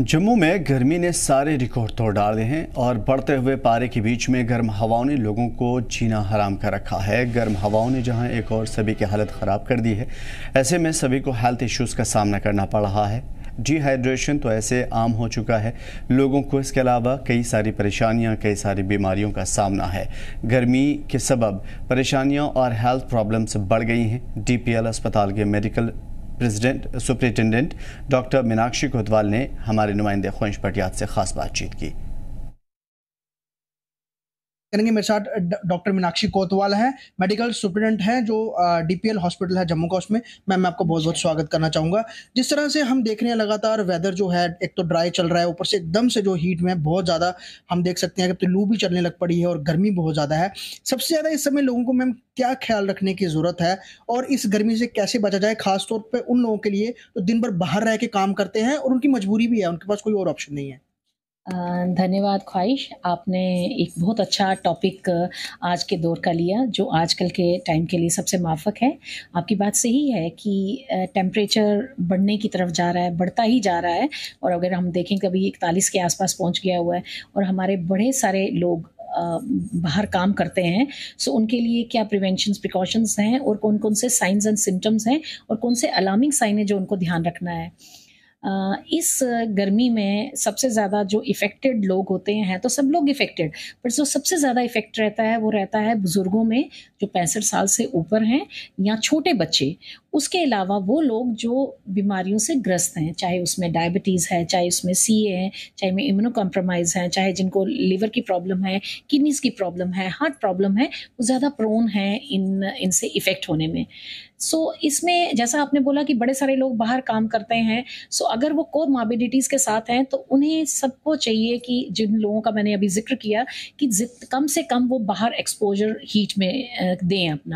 जम्मू में गर्मी ने सारे रिकॉर्ड तोड़ डाले हैं और बढ़ते हुए पारे के बीच में गर्म हवाओं ने लोगों को जीना हराम कर रखा है गर्म हवाओं ने जहां एक और सभी की हालत ख़राब कर दी है ऐसे में सभी को हेल्थ इश्यूज़ का सामना करना पड़ रहा है डिहाइड्रेशन तो ऐसे आम हो चुका है लोगों को इसके अलावा कई सारी परेशानियां कई सारी बीमारियों का सामना है गर्मी के सबब परेशानियों और हेल्थ प्रॉब्लम्स बढ़ गई हैं डी अस्पताल के medical president superintendent doctor Meenakshi Kotwal ने हमारे नुमाइंदे खुंश पटियात से खास बातचीत की करेंगे मेरे साथ डॉक्टर मीनाक्षी कोतवाल हैं मेडिकल सुप्रिटेंडेंट हैं जो डीपीएल हॉस्पिटल है जम्मू का उसमें मैम मैं आपको बहुत बहुत स्वागत करना चाहूँगा जिस तरह से हम देख रहे हैं लगातार वेदर जो है एक तो ड्राई चल रहा है ऊपर से एकदम से जो हीट में बहुत ज़्यादा हम देख सकते हैं कि तो लू भी चलने लग पड़ी है और गर्मी बहुत ज़्यादा है सबसे ज़्यादा इस समय लोगों को मैम क्या ख्याल रखने की ज़रूरत है और इस गर्मी से कैसे बचा जाए खासतौर पर उन लोगों के लिए जो तो दिन भर बाहर रह के काम करते हैं और उनकी मजबूरी भी है उनके पास कोई और ऑप्शन नहीं है धन्यवाद ख्वाहिश आपने एक बहुत अच्छा टॉपिक आज के दौर का लिया जो आजकल के टाइम के लिए सबसे माफक है आपकी बात सही है कि टेम्परेचर बढ़ने की तरफ जा रहा है बढ़ता ही जा रहा है और अगर हम देखें कभी इकतालीस के आसपास पहुंच गया हुआ है और हमारे बड़े सारे लोग बाहर काम करते हैं सो उनके लिए क्या प्रिवेंशन प्रिकॉशंस हैं और कौन कौन से साइंस एंड सिम्टम्स हैं और कौन से अलार्मिंग साइन है जो उनको ध्यान रखना है इस गर्मी में सबसे ज़्यादा जो इफ़ेक्टेड लोग होते हैं तो सब लोग इफ़ेक्टेड पर जो सबसे ज़्यादा इफ़ेक्ट रहता है वो रहता है बुज़ुर्गों में जो पैंसठ साल से ऊपर हैं या छोटे बच्चे उसके अलावा वो लोग जो बीमारियों से ग्रस्त हैं चाहे उसमें डायबिटीज़ है चाहे उसमें सी ए है चाहे में इम्यूनो कॉम्प्रोमाइज़ हैं चाहे जिनको लीवर की प्रॉब्लम है किडनीज़ की प्रॉब्लम है हार्ट प्रॉब्लम है वो ज़्यादा प्रोन हैं इन इनसे इफ़ेक्ट होने में सो so, इसमें जैसा आपने बोला कि बड़े सारे लोग बाहर काम करते हैं सो so, अगर वो कोर मॉबिडिटीज़ के साथ हैं तो उन्हें सबको चाहिए कि जिन लोगों का मैंने अभी जिक्र किया कि कम से कम वो बाहर एक्सपोजर हीट में दें अपना